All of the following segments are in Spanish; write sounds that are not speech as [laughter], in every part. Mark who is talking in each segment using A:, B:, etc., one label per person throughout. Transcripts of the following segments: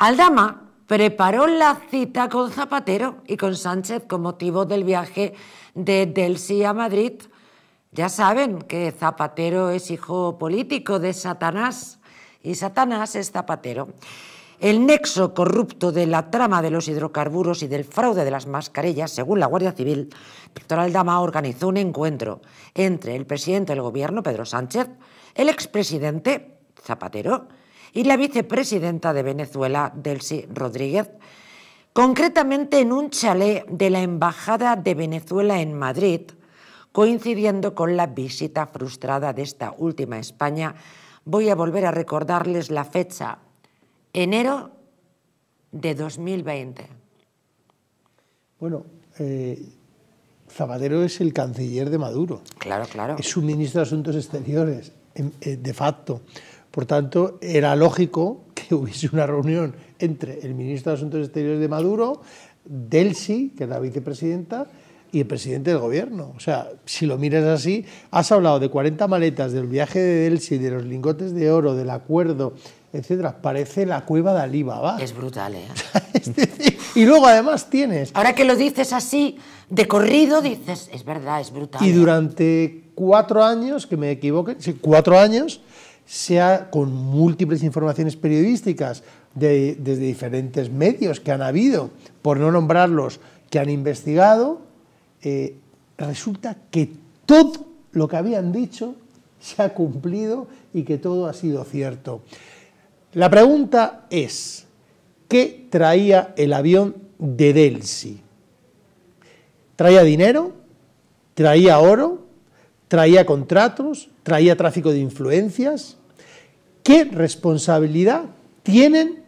A: Aldama preparó la cita con Zapatero y con Sánchez con motivo del viaje de Delsi a Madrid. Ya saben que Zapatero es hijo político de Satanás y Satanás es Zapatero. El nexo corrupto de la trama de los hidrocarburos y del fraude de las mascarillas, según la Guardia Civil, Víctor Aldama organizó un encuentro entre el presidente del gobierno, Pedro Sánchez, el expresidente, Zapatero, y la vicepresidenta de Venezuela, Delcy Rodríguez, concretamente en un chalet de la Embajada de Venezuela en Madrid, coincidiendo con la visita frustrada de esta última España. Voy a volver a recordarles la fecha, enero de 2020. Bueno, eh,
B: es el canciller de Maduro.
A: Claro, claro. Es
B: su ministro de Asuntos Exteriores, em, eh, de facto. Por tanto, era lógico que [laughs] hubiese una reunión entre el ministro de Asuntos Exteriores de Maduro, Delsi, que es la vicepresidenta, y el presidente del gobierno. O sea, si lo miras así, has hablado de 40 maletas, del viaje de Delsi, de los lingotes de oro, del acuerdo, etcétera. Parece la cueva de Alibaba.
A: Es brutal, ¿eh? [laughs] y luego además tienes... Ahora que lo dices así, de corrido, dices, es verdad, es brutal. Y ¿eh?
B: durante cuatro años, que me equivoque, sí, cuatro años sea con múltiples informaciones periodísticas de, desde diferentes medios que han habido, por no nombrarlos, que han investigado, eh, resulta que todo lo que habían dicho se ha cumplido y que todo ha sido cierto. La pregunta es, ¿qué traía el avión de Delsi? ¿Traía dinero? ¿Traía oro? ¿Traía contratos? ¿Traía tráfico de influencias? ¿Qué responsabilidad tienen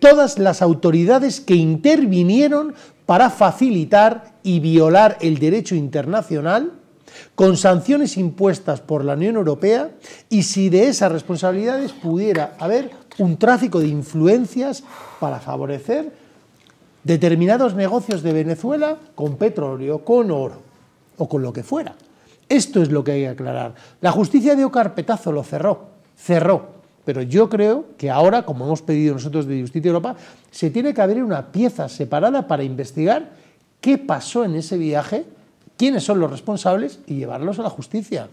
B: todas las autoridades que intervinieron para facilitar y violar el derecho internacional con sanciones impuestas por la Unión Europea y si de esas responsabilidades pudiera haber un tráfico de influencias para favorecer determinados negocios de Venezuela con petróleo, con oro o con lo que fuera. Esto es lo que hay que aclarar. La justicia dio carpetazo, lo cerró cerró. Pero yo creo que ahora, como hemos pedido nosotros de Justicia Europa, se tiene que abrir una pieza separada para investigar qué pasó en ese viaje, quiénes son los responsables y llevarlos a la justicia.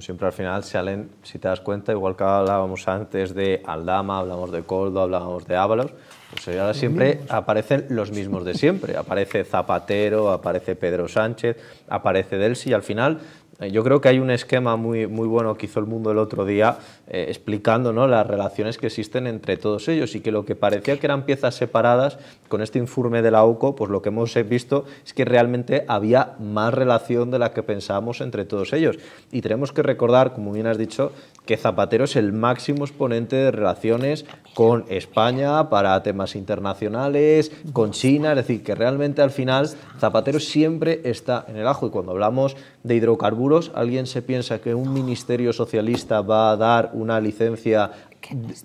C: siempre al final salen, si te das cuenta, igual que hablábamos antes de Aldama, hablamos de Coldo, hablábamos de Ábalos, pues ahora siempre aparecen los mismos de siempre. Aparece Zapatero, aparece Pedro Sánchez, aparece Delsi y al final eh, yo creo que hay un esquema muy, muy bueno que hizo el mundo el otro día eh, explicando ¿no? las relaciones que existen entre todos ellos y que lo que parecía que eran piezas separadas, con este informe de la OCO, pues lo que hemos visto es que realmente había más relación de la que pensábamos entre todos ellos. Y tenemos que recordar, como bien has dicho, que Zapatero es el máximo exponente de relaciones con España para temas internacionales, con China, es decir, que realmente al final Zapatero siempre está en el ajo y cuando hablamos de hidrocarburos, ¿alguien se piensa que un ministerio socialista va a dar una licencia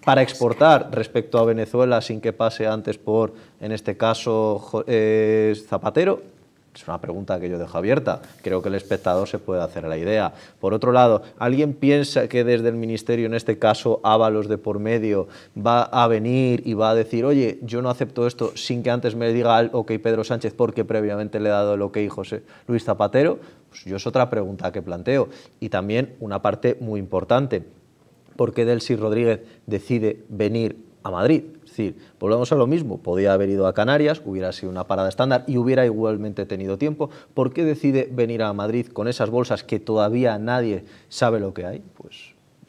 C: para exportar respecto a Venezuela sin que pase antes por, en este caso, eh, Zapatero? Es una pregunta que yo dejo abierta. Creo que el espectador se puede hacer la idea. Por otro lado, ¿alguien piensa que desde el Ministerio, en este caso Ábalos de por medio, va a venir y va a decir, oye, yo no acepto esto sin que antes me diga al ok Pedro Sánchez porque previamente le he dado el ok José Luis Zapatero? Pues yo es otra pregunta que planteo. Y también una parte muy importante. ¿Por qué Delcy Rodríguez decide venir a Madrid? decir, volvemos a lo mismo, podía haber ido a Canarias, hubiera sido una parada estándar y hubiera igualmente tenido tiempo. ¿Por qué decide venir a Madrid con esas bolsas que todavía nadie sabe lo que hay? Pues